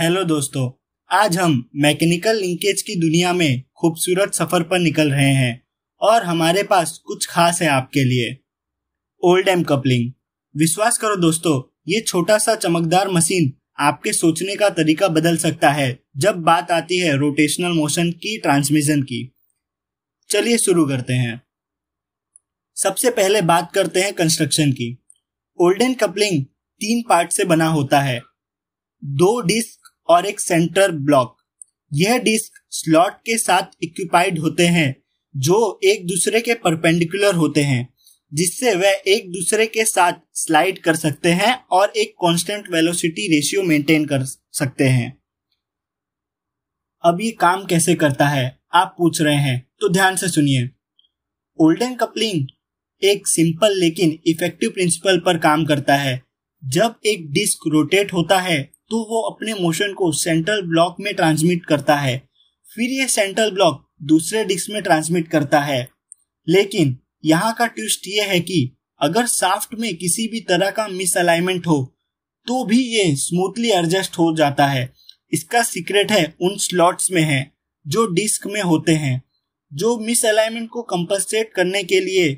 hello दोस्तों आज हम मैकेनिकल लिंकेज की दुनिया में खूबसूरत सफर पर निकल रहे हैं और हमारे पास कुछ खास है आपके लिए ओल्ड एम कपलिंग विश्वास करो दोस्तों ये छोटा सा चमकदार मशीन आपके सोचने का तरीका बदल सकता है जब बात आती है रोटेशनल मोशन की ट्रांसमिशन की चलिए शुरू करते हैं सबसे पहले बात करते हैं कंस्ट्रक्शन की ओल्डन कपलिंग तीन पार्ट से बना होता है दो डिस्क और एक सेंटर ब्लॉक यह डिस्क स्लॉट के साथ इक्विपाइड होते हैं जो एक दूसरे के परपेंडिकुलर होते हैं जिससे वह एक दूसरे के साथ स्लाइड कर सकते हैं और एक कांस्टेंट वेलोसिटी रेशियो मेंटेन कर सकते हैं अब ये काम कैसे करता है आप पूछ रहे हैं तो ध्यान से सुनिए ओल्डन कपलिंग एक सिंपल लेकिन इफेक्टिव प्रिंसिपल पर काम करता है जब एक डिस्क रोटेट होता है तो वो अपने मोशन को सेंट्रल ब्लॉक में ट्रांसमिट करता है फिर ये सेंट्रल ब्लॉक दूसरे डिस्क में ट्रांसमिट करता है लेकिन यहाँ का ट्विस्ट ये है कि अगर साफ्ट में किसी भी तरह का मिसअलाइनमेंट हो तो भी ये स्मूथली एडजस्ट हो जाता है इसका सीक्रेट है उन स्लॉट्स में है जो डिस्क में होते हैं जो मिसअलाइनमेंट को कंपनसेट करने के लिए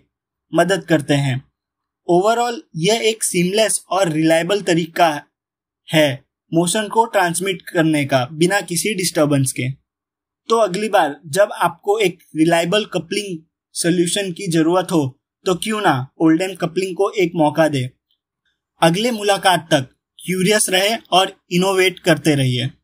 मदद करते हैं ओवरऑल यह एक सीमलेस और रिलायबल तरीका है मोशन को ट्रांसमिट करने का बिना किसी डिस्टरबेंस के तो अगली बार जब आपको एक रिलायबल कपलिंग सोल्यूशन की जरूरत हो तो क्यों ना ओल्डन कपलिंग को एक मौका दे अगले मुलाकात तक क्यूरियस रहे और इनोवेट करते रहिए